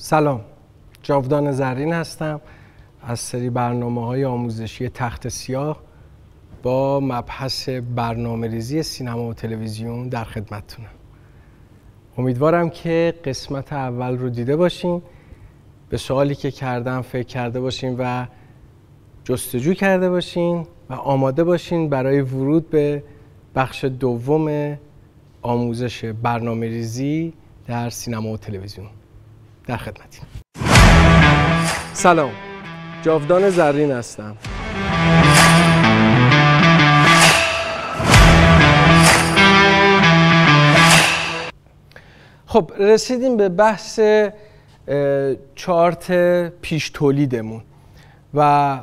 سلام جاودان زرین هستم از سری برنامه های آموزشی تخت سیاه با مبحث برنامه ریزی سینما و تلویزیون در خدمتتونم امیدوارم که قسمت اول رو دیده باشین به سوالی که کردم فکر کرده باشین و جستجو کرده باشین و آماده باشین برای ورود به بخش دوم آموزش برنامه ریزی در سینما و تلویزیون در خدمتیم سلام جاودان زرین هستم خب رسیدیم به بحث چارت پیش تولیدمون و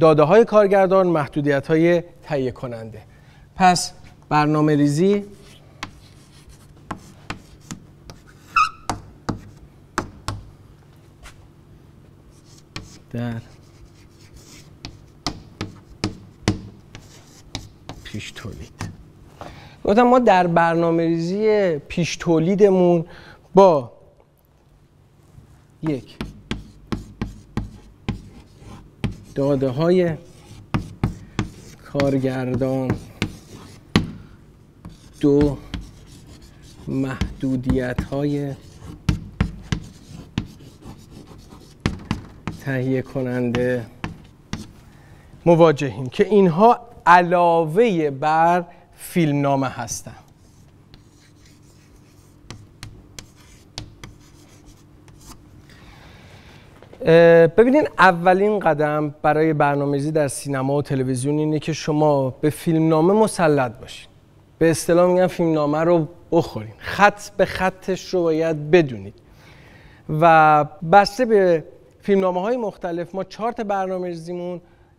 داده های کارگردان محدودیت های تهیه کننده پس برنامه ریزی در پیش تولید گفتم ما در برنامه ریزی پیش تولیدمون با یک داده های کارگردان دو محدودیت های تهیه کننده مواجهیم که اینها علاوه بر فیلمنامه هستن ببینین اولین قدم برای برنامه‌ریزی در سینما و تلویزیون اینه که شما به فیلمنامه مسلط باشین به اصطلاح میگن فیلمنامه رو بخورین خط به خطش رو باید بدونید و بسته به فیلمنامه های مختلف ما چارت برنامه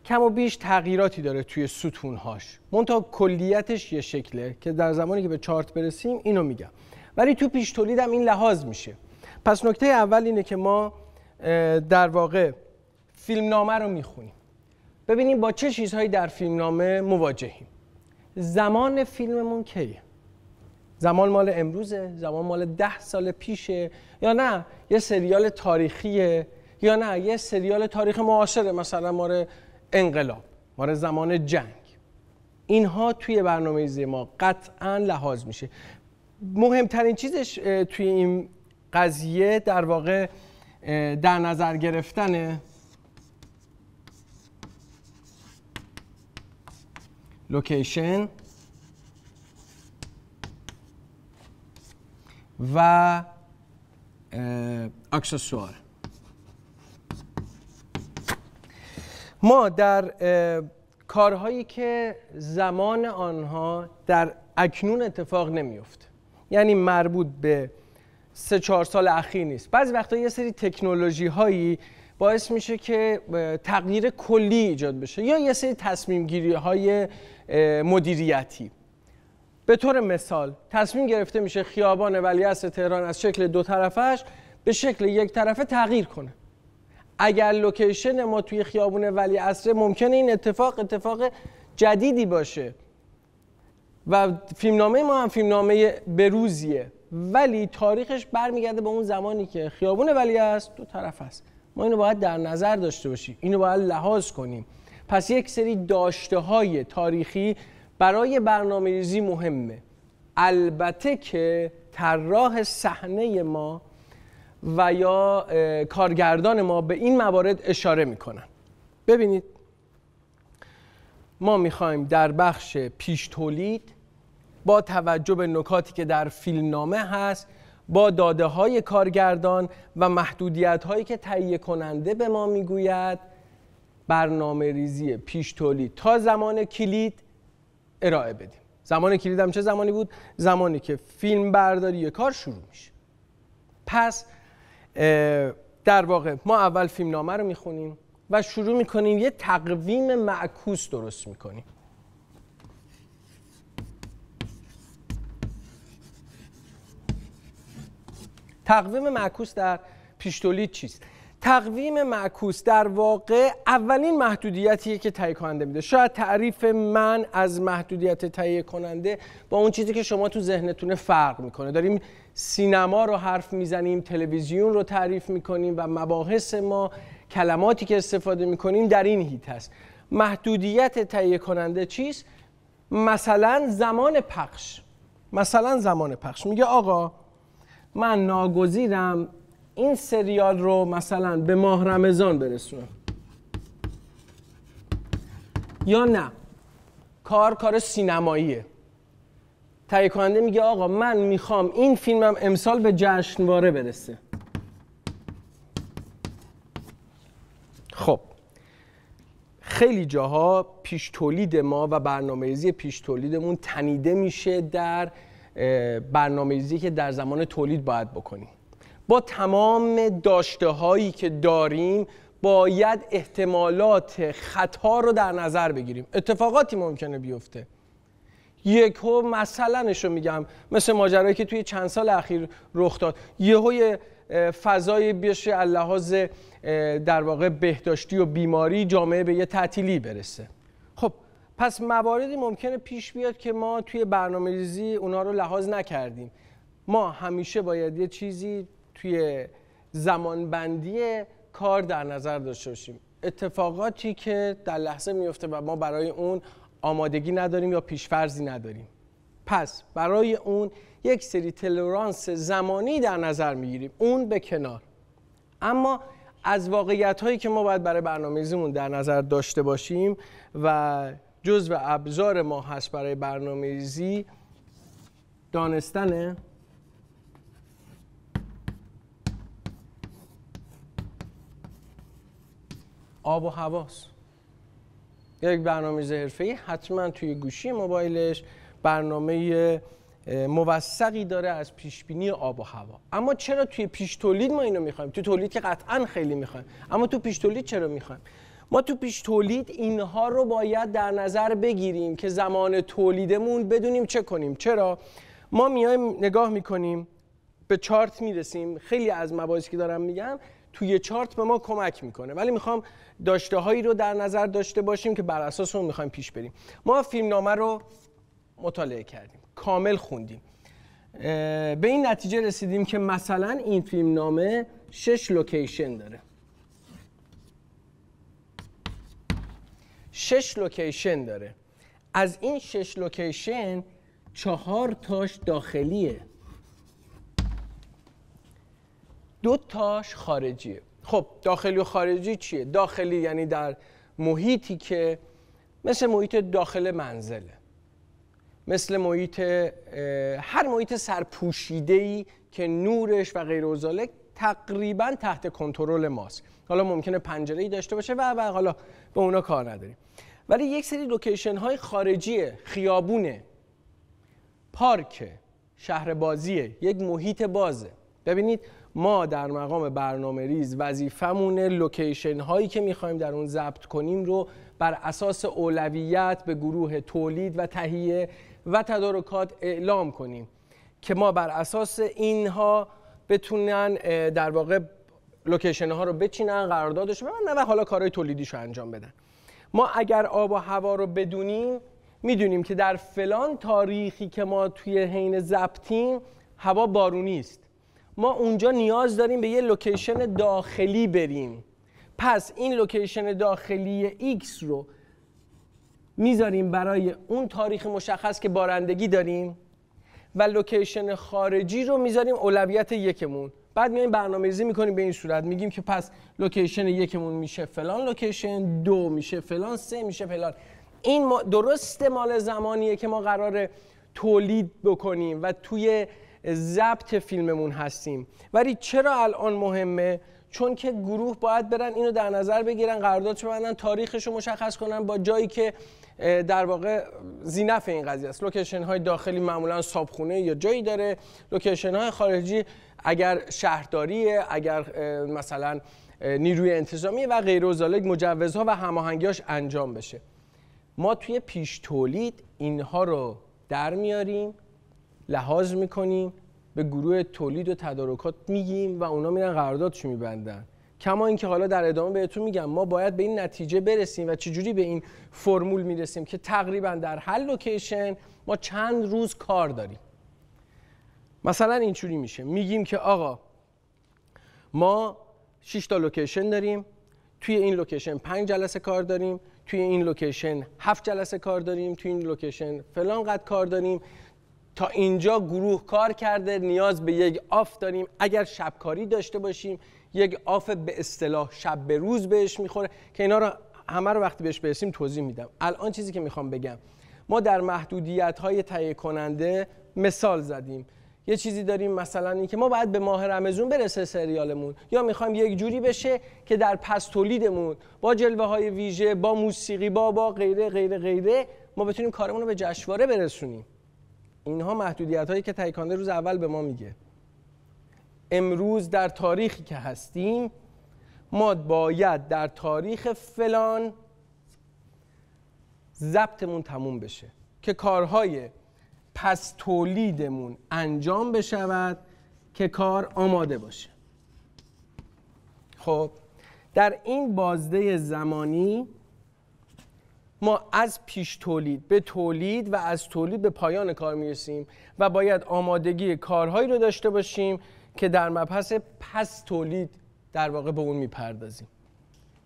کم و بیش تغییراتی داره توی ستونهاش منتها کلیتش یه شکله که در زمانی که به چارت برسیم اینو میگم ولی تو پیش تولیدم این لحاظ میشه پس نکته اول اینه که ما در واقع فیلمنامه رو میخونیم ببینیم با چه چیزهایی در فیلمنامه مواجهیم زمان فیلممون کیه زمان مال امروزه زمان مال ده سال پیشه یا نه یه سریال تاریخیه یا نه یه سریال تاریخ معاصره مثلا ماره انقلاب ماره زمان جنگ اینها توی برنامه ما قطعا لحاظ میشه مهمترین چیزش توی این قضیه در واقع در نظر گرفتن لوکیشن و اکسسوار ما در کارهایی که زمان آنها در اکنون اتفاق نمیفت یعنی مربوط به سه چهار سال اخیر نیست بعضی وقتا یه سری تکنولوژی هایی باعث میشه که تغییر کلی ایجاد بشه یا یه سری تصمیم گیری های مدیریتی به طور مثال تصمیم گرفته میشه خیابان ولیعصر تهران از شکل دو طرفش به شکل یک طرفه تغییر کنه اگر لوکیشن ما توی خیابون ولی اصره ممکنه این اتفاق اتفاق جدیدی باشه و فیلمنامه ما هم فیلمنامه بروزیه ولی تاریخش برمیگرده به اون زمانی که خیابون ولی است دو طرف است ما اینو باید در نظر داشته باشیم اینو باید لحاظ کنیم پس یک سری داشته های تاریخی برای برنامه ریزی مهمه البته که طراح صحنه ما و یا کارگردان ما به این موارد اشاره میکنن ببینید ما میخوایم در بخش پیش تولید با توجه به نکاتی که در فیلمنامه هست با داده های کارگردان و محدودیت هایی که تهیه کننده به ما میگوید برنامه ریزی پیش تولید تا زمان کلید ارائه بدیم زمان کلید هم چه زمانی بود؟ زمانی که فیلم برداری کار شروع میشه پس در واقع ما اول فیلم نامه رو میخونیم و شروع میکنیم یه تقویم معکوس درست میکنیم تقویم معکوس در پیشتولید چیست؟ تقویم معکوس در واقع اولین محدودیتیه که تهیه کننده میده شاید تعریف من از محدودیت تهیه کننده با اون چیزی که شما تو ذهنتون فرق میکنه داریم سینما رو حرف میزنیم تلویزیون رو تعریف میکنیم و مباحث ما کلماتی که استفاده میکنیم در این هیت هست محدودیت تهیه کننده چیست مثلا زمان پخش مثلا زمان پخش میگه آقا من ناگزیرم این سریال رو مثلا به ماه رمضان برسونم یا نه کار کار سینماییه تهیه کننده میگه آقا من میخوام این فیلمم امسال به جشنواره برسه خب خیلی جاها پیش تولید ما و برنامه‌ریزی پیش تولیدمون تنیده میشه در برنامه‌ریزی که در زمان تولید باید بکنیم با تمام داشته هایی که داریم باید احتمالات خطا رو در نظر بگیریم اتفاقاتی ممکنه بیفته یکو مثلا رو میگم مثل ماجرایی که توی چند سال اخیر رخ داد یهو فضایی فضای از لحاظ در واقع بهداشتی و بیماری جامعه به یه تعطیلی برسه خب پس مواردی ممکنه پیش بیاد که ما توی برنامه ریزی اونا رو لحاظ نکردیم ما همیشه باید یه چیزی توی زمانبندی کار در نظر داشته باشیم اتفاقاتی که در لحظه میفته و ما برای اون آمادگی نداریم یا پیشفرزی نداریم پس برای اون یک سری تلورانس زمانی در نظر میگیریم اون به کنار اما از واقعیت هایی که ما باید برای برنامه‌ریزیمون در نظر داشته باشیم و جزء ابزار ما هست برای برنامه‌ریزی دانستن آب و هواست یک برنامه زهرفهی حتما توی گوشی موبایلش برنامه موثقی داره از پیشبینی آب و هوا اما چرا توی پیش تولید ما اینو میخوایم توی تولید که قطعا خیلی میخوایم اما تو پیش تولید چرا میخوایم ما تو پیش تولید اینها رو باید در نظر بگیریم که زمان تولیدمون بدونیم چه کنیم چرا ما میایم نگاه میکنیم به چارت میرسیم خیلی از مباحثی که دارم میگم توی چارت به ما کمک میکنه ولی میخوام داشته هایی رو در نظر داشته باشیم که بر اساس اون میخوایم پیش بریم ما فیلمنامه رو مطالعه کردیم کامل خوندیم به این نتیجه رسیدیم که مثلا این فیلمنامه شش لوکیشن داره شش لوکیشن داره از این شش لوکیشن چهار تاش داخلیه دو تاش خارجیه خب داخلی و خارجی چیه داخلی یعنی در محیطی که مثل محیط داخل منزله مثل محیط هر محیط سرپوشیده که نورش و غیر تقریبا تحت کنترل ماست حالا ممکنه پنجره ای داشته باشه و, و حالا به اونا کار نداریم ولی یک سری لوکیشن های خارجی خیابونه پارک شهر بازیه یک محیط بازه ببینید ما در مقام برنامه ریز وظیفمونه لوکیشن هایی که میخوایم در اون ضبط کنیم رو بر اساس اولویت به گروه تولید و تهیه و تدارکات اعلام کنیم که ما بر اساس اینها بتونن در واقع لوکیشن ها رو بچینن قراردادش رو نه و حالا کارهای تولیدیش رو انجام بدن ما اگر آب و هوا رو بدونیم میدونیم که در فلان تاریخی که ما توی حین ضبطیم هوا بارونی است ما اونجا نیاز داریم به یه لوکیشن داخلی بریم پس این لوکیشن داخلی X رو میذاریم برای اون تاریخ مشخص که بارندگی داریم و لوکیشن خارجی رو میذاریم اولویت یکمون بعد میایم برنامه‌ریزی میکنیم به این صورت میگیم که پس لوکیشن یکمون میشه فلان لوکیشن دو میشه فلان سه میشه فلان این درست مال زمانیه که ما قرار تولید بکنیم و توی ضبط فیلممون هستیم ولی چرا الان مهمه چون که گروه باید برن اینو در نظر بگیرن قرارداد ببندن تاریخش رو مشخص کنن با جایی که در واقع زینف این قضیه است لوکیشن های داخلی معمولا صابخونه یا جایی داره لوکیشن های خارجی اگر شهرداریه اگر مثلا نیروی انتظامی و غیر مجوزها و هماهنگیاش انجام بشه ما توی پیش تولید اینها رو در میاریم لحاظ میکنیم به گروه تولید و تدارکات میگیم و اونا میرن قراردادشو میبندن کما اینکه حالا در ادامه بهتون میگم ما باید به این نتیجه برسیم و چجوری به این فرمول میرسیم که تقریبا در هر لوکیشن ما چند روز کار داریم مثلا اینجوری میشه میگیم که آقا ما 6 تا لوکیشن داریم توی این لوکیشن 5 جلسه کار داریم توی این لوکیشن 7 جلسه کار داریم توی این لوکیشن فلان قد کار داریم تا اینجا گروه کار کرده نیاز به یک آف داریم اگر شبکاری داشته باشیم یک آف به اصطلاح شب به روز بهش میخوره که اینا رو همه رو وقتی بهش برسیم توضیح میدم الان چیزی که میخوام بگم ما در محدودیت های تهیه کننده مثال زدیم یه چیزی داریم مثلا که ما باید به ماه رمزون برسه سریالمون یا میخوایم یک جوری بشه که در پس تولیدمون با جلوه های ویژه با موسیقی با با غیره غیره غیره ما بتونیم کارمون رو به جشنواره برسونیم اینها محدودیت هایی که تایکانده روز اول به ما میگه امروز در تاریخی که هستیم ما باید در تاریخ فلان ضبطمون تموم بشه که کارهای پس تولیدمون انجام بشود که کار آماده باشه خب در این بازده زمانی ما از پیش تولید به تولید و از تولید به پایان کار میرسیم و باید آمادگی کارهایی رو داشته باشیم که در مبحث پس تولید در واقع به اون میپردازیم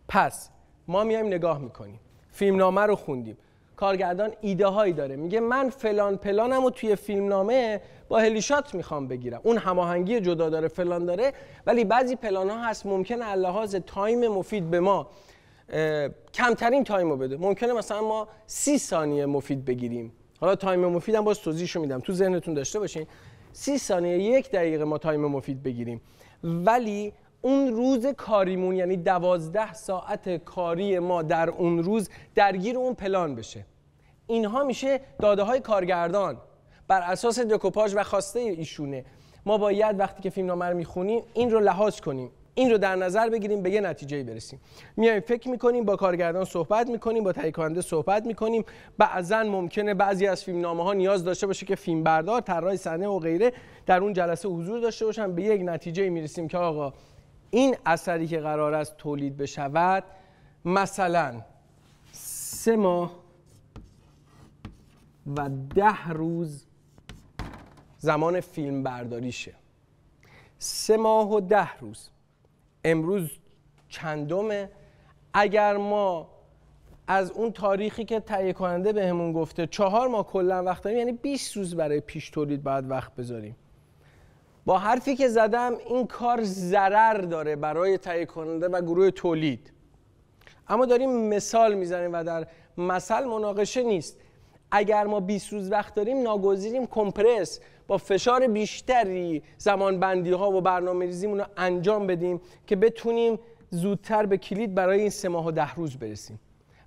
پس ما میایم نگاه میکنیم فیلمنامه رو خوندیم کارگردان ایده هایی داره میگه من فلان پلانم رو توی فیلمنامه با هلیشات میخوام بگیرم اون هماهنگی جدا داره فلان داره ولی بعضی پلان ها هست ممکن لحاظ تایم مفید به ما کمترین تایم رو بده ممکنه مثلا ما سی ثانیه مفید بگیریم حالا تایم مفید هم باز توضیحش میدم تو ذهنتون داشته باشین سی ثانیه یک دقیقه ما تایم مفید بگیریم ولی اون روز کاریمون یعنی دوازده ساعت کاری ما در اون روز درگیر اون پلان بشه اینها میشه داده های کارگردان بر اساس دکوپاژ و خواسته ایشونه ما باید وقتی که فیلم نامر میخونیم این رو لحاظ کنیم این رو در نظر بگیریم به یه نتیجه برسیم میایم فکر میکنیم با کارگردان صحبت میکنیم با تهیه کننده صحبت میکنیم بعضا ممکنه بعضی از فیلم ها نیاز داشته باشه که فیلم بردار طراح صحنه و غیره در اون جلسه حضور داشته باشن به یک نتیجه میرسیم که آقا این اثری که قرار است تولید بشود مثلا سه ماه و ده روز زمان فیلم برداریشه سه ماه و ده روز امروز چندمه اگر ما از اون تاریخی که تهیه کننده بهمون گفته چهار ماه کلا وقت داریم یعنی 20 روز برای پیش تولید باید وقت بذاریم با حرفی که زدم این کار ضرر داره برای تهیه کننده و گروه تولید اما داریم مثال میزنیم و در مثل مناقشه نیست اگر ما 20 روز وقت داریم ناگزیریم کمپرس با فشار بیشتری زمان بندی ها و برنامه ریزیمون رو انجام بدیم که بتونیم زودتر به کلید برای این سه ماه و ده روز برسیم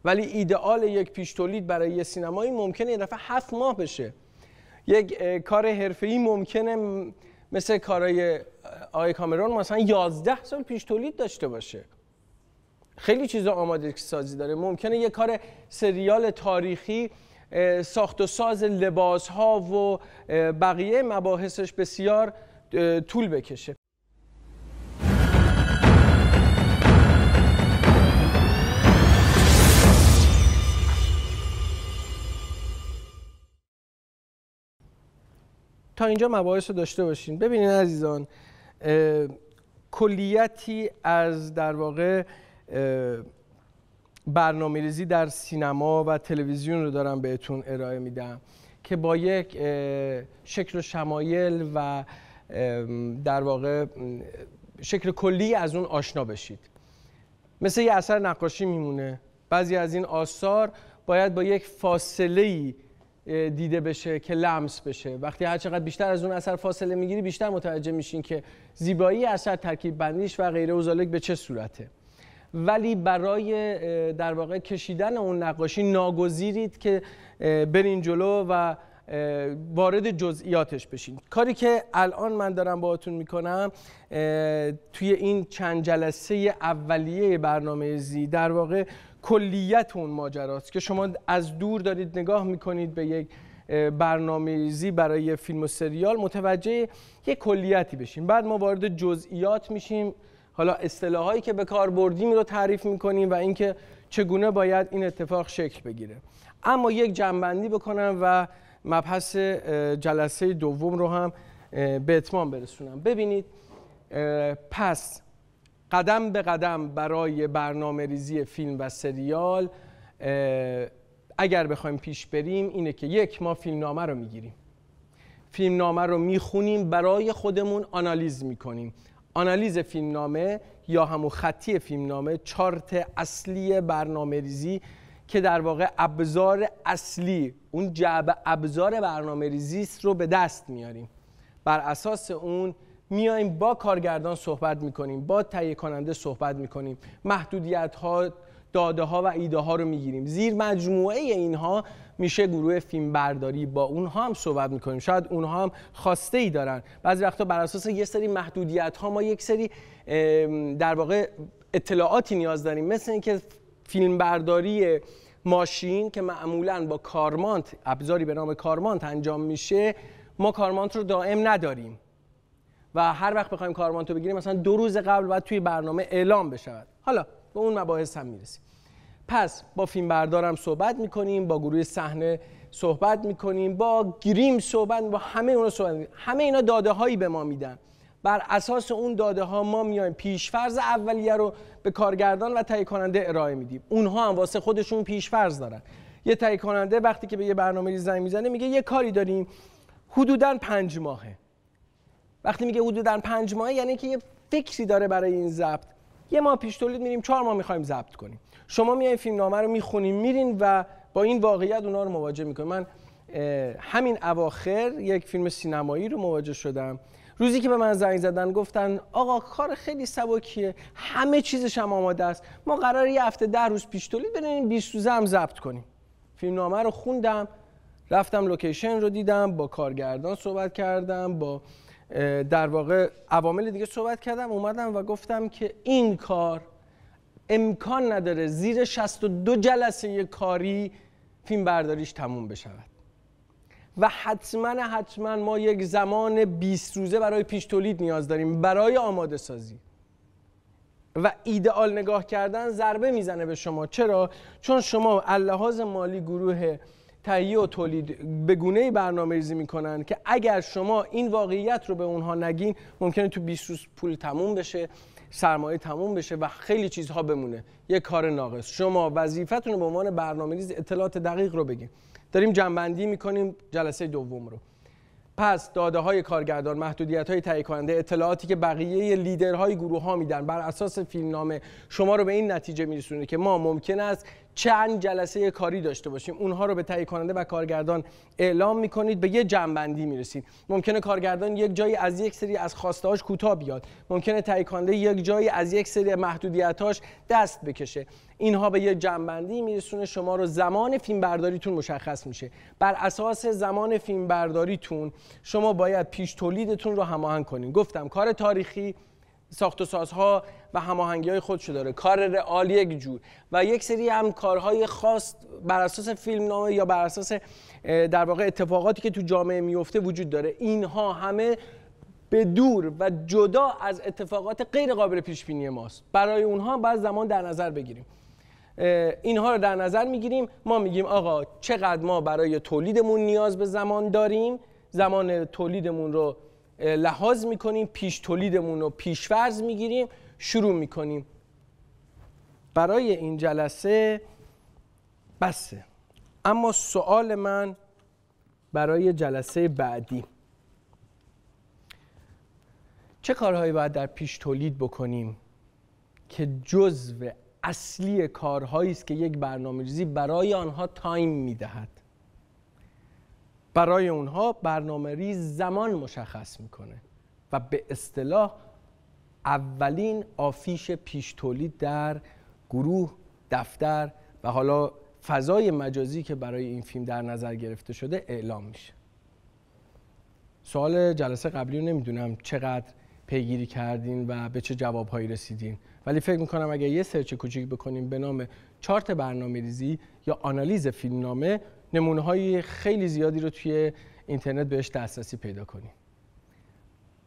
ولی ایدئال یک پیش تولید برای یه سینمایی ممکنه یه دفعه هفت ماه بشه یک کار ای ممکنه مثل کارای آقای کامرون مثلا 11 سال پیش تولید داشته باشه خیلی چیزا آماده سازی داره ممکنه یه کار سریال تاریخی ساخت و ساز لباس ها و بقیه مباحثش بسیار طول بکشه تا اینجا مباحث رو داشته باشین ببینین عزیزان کلیتی از در واقع برنامه ریزی در سینما و تلویزیون رو دارم بهتون ارائه میدم که با یک شکل و شمایل و در واقع شکل کلی از اون آشنا بشید مثل یه اثر نقاشی میمونه بعضی از این آثار باید با یک فاصله دیده بشه که لمس بشه وقتی هر چقدر بیشتر از اون اثر فاصله میگیری بیشتر متوجه میشین که زیبایی اثر ترکیب بندیش و غیره و به چه صورته ولی برای در واقع کشیدن اون نقاشی ناگزیرید که برین جلو و وارد جزئیاتش بشین کاری که الان من دارم باهاتون میکنم توی این چند جلسه اولیه برنامه زی در واقع کلیت اون ماجراست که شما از دور دارید نگاه میکنید به یک برنامه زی برای فیلم و سریال متوجه یک کلیتی بشیم بعد ما وارد جزئیات میشیم حالا اصطلاحایی که به کار بردیم رو تعریف میکنیم و اینکه چگونه باید این اتفاق شکل بگیره اما یک جنبندی بکنم و مبحث جلسه دوم رو هم به اتمام برسونم ببینید پس قدم به قدم برای برنامه ریزی فیلم و سریال اگر بخوایم پیش بریم اینه که یک ما نامه رو میگیریم نامه رو میخونیم برای خودمون آنالیز میکنیم آنالیز فیلمنامه یا همون خطی فیلمنامه چارت اصلی برنامه ریزی که در واقع ابزار اصلی اون جعب ابزار برنامه ریزیست رو به دست میاریم بر اساس اون میایم با کارگردان صحبت میکنیم با تهیه کننده صحبت میکنیم محدودیت ها داده ها و ایده ها رو میگیریم زیر مجموعه اینها میشه گروه فیلم برداری با اونها هم صحبت میکنیم شاید اونها هم خواسته ای دارن بعضی وقتا بر اساس یه سری محدودیت ها ما یک سری در واقع اطلاعاتی نیاز داریم مثل اینکه فیلم برداری ماشین که معمولا با کارمانت ابزاری به نام کارمانت انجام میشه ما کارمانت رو دائم نداریم و هر وقت بخوایم کارمانت رو بگیریم مثلا دو روز قبل باید توی برنامه اعلام بشود حالا به اون مباحث هم میرسیم پس با فیلم بردارم صحبت میکنیم با گروه صحنه صحبت میکنیم با گریم صحبت با همه اونا صحبت همه اینا داده هایی به ما میدن بر اساس اون داده ها ما میایم پیشفرز اولیه رو به کارگردان و تهیه کننده ارائه میدیم اونها هم واسه خودشون پیشفرز دارن یه تهیه کننده وقتی که به یه برنامه زنگ میزنه میگه یه کاری داریم حدودا پنج ماهه وقتی میگه حدودا پنج ماهه یعنی که یه فکری داره برای این ضبط یه ماه پیش تولید میریم چهار ماه میخوایم ضبط کنیم شما میایین نامه رو میخونیم میرین و با این واقعیت اونا رو مواجه میکنیم من همین اواخر یک فیلم سینمایی رو مواجه شدم روزی که به من زنگ زدن گفتن آقا کار خیلی سبکیه همه چیزش هم آماده است ما قرار یه هفته ده روز پیش تولید بریم 20 روزه هم ضبط کنیم فیلم نامه رو خوندم رفتم لوکیشن رو دیدم با کارگردان صحبت کردم با در واقع عوامل دیگه صحبت کردم اومدم و گفتم که این کار امکان نداره زیر 62 جلسه کاری فیلم برداریش تموم بشود و حتما حتما ما یک زمان 20 روزه برای پیش تولید نیاز داریم برای آماده سازی و ایدئال نگاه کردن ضربه میزنه به شما چرا چون شما اللحاظ مالی گروه تهیه و تولید به گونه برنامه ریزی میکنن که اگر شما این واقعیت رو به اونها نگین ممکنه تو 20 روز پول تموم بشه سرمایه تموم بشه و خیلی چیزها بمونه یه کار ناقص شما وظیفتون به عنوان برنامه‌ریز اطلاعات دقیق رو بگین داریم جنبندی میکنیم جلسه دوم رو پس داده های کارگردان محدودیت های تهیه کننده اطلاعاتی که بقیه لیدرهای گروه ها میدن بر اساس فیلمنامه شما رو به این نتیجه میرسونه که ما ممکن است چند جلسه کاری داشته باشیم اونها رو به تهیه کننده و کارگردان اعلام میکنید به یه جنبندی میرسید ممکنه کارگردان یک جایی از یک سری از خواستهاش کوتاه بیاد ممکنه تهیه کننده یک جایی از یک سری محدودیتاش دست بکشه اینها به یه جنبندی میرسونه شما رو زمان فیلمبرداریتون مشخص میشه بر اساس زمان فیلمبرداریتون شما باید پیش تولیدتون رو هماهنگ کنین گفتم کار تاریخی ساخت و سازها و هماهنگی های خودشو داره کار رئال یک جور و یک سری هم کارهای خاص بر اساس فیلمنامه یا بر اساس در واقع اتفاقاتی که تو جامعه میفته وجود داره اینها همه به دور و جدا از اتفاقات غیر قابل پیش بینی ماست برای اونها بعد زمان در نظر بگیریم اینها رو در نظر میگیریم ما میگیم آقا چقدر ما برای تولیدمون نیاز به زمان داریم زمان تولیدمون رو لحاظ میکنیم پیش تولیدمون رو پیشورز میگیریم شروع میکنیم برای این جلسه بسه اما سوال من برای جلسه بعدی چه کارهایی باید در پیش تولید بکنیم که جزو اصلی کارهایی است که یک برنامه‌ریزی برای آنها تایم میدهد برای اونها برنامه ریز زمان مشخص میکنه و به اصطلاح اولین آفیش پیش تولید در گروه دفتر و حالا فضای مجازی که برای این فیلم در نظر گرفته شده اعلام میشه سوال جلسه قبلی رو نمیدونم چقدر پیگیری کردین و به چه جوابهایی رسیدین ولی فکر میکنم اگر یه سرچ کوچیک بکنیم به نام چارت برنامه ریزی یا آنالیز فیلمنامه نمونه های خیلی زیادی رو توی اینترنت بهش دسترسی پیدا کنیم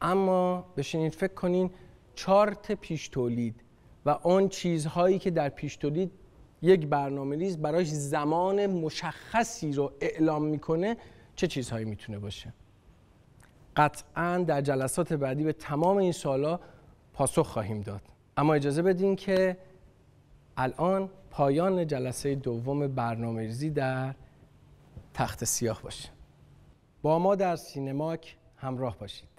اما بشینید فکر کنین چارت پیش تولید و آن چیزهایی که در پیش تولید یک برنامه ریز برای زمان مشخصی رو اعلام میکنه چه چیزهایی میتونه باشه قطعا در جلسات بعدی به تمام این سالا پاسخ خواهیم داد اما اجازه بدین که الان پایان جلسه دوم برنامه ریزی در تخت سیاه باشه با ما در سینماک همراه باشید